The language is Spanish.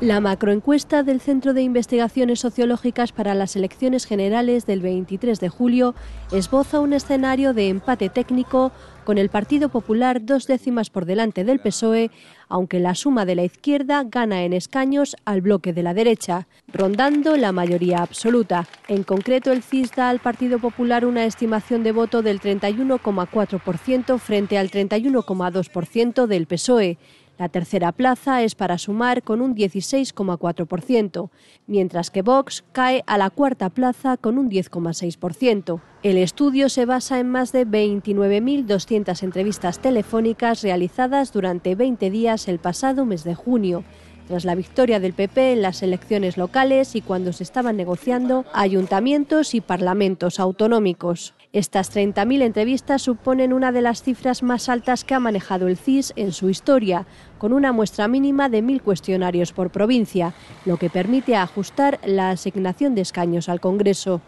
La macroencuesta del Centro de Investigaciones Sociológicas para las elecciones generales del 23 de julio esboza un escenario de empate técnico con el Partido Popular dos décimas por delante del PSOE, aunque la suma de la izquierda gana en escaños al bloque de la derecha, rondando la mayoría absoluta. En concreto, el CIS da al Partido Popular una estimación de voto del 31,4% frente al 31,2% del PSOE. La tercera plaza es para sumar con un 16,4%, mientras que Vox cae a la cuarta plaza con un 10,6%. El estudio se basa en más de 29.200 entrevistas telefónicas realizadas durante 20 días el pasado mes de junio tras la victoria del PP en las elecciones locales y cuando se estaban negociando ayuntamientos y parlamentos autonómicos. Estas 30.000 entrevistas suponen una de las cifras más altas que ha manejado el CIS en su historia, con una muestra mínima de 1.000 cuestionarios por provincia, lo que permite ajustar la asignación de escaños al Congreso.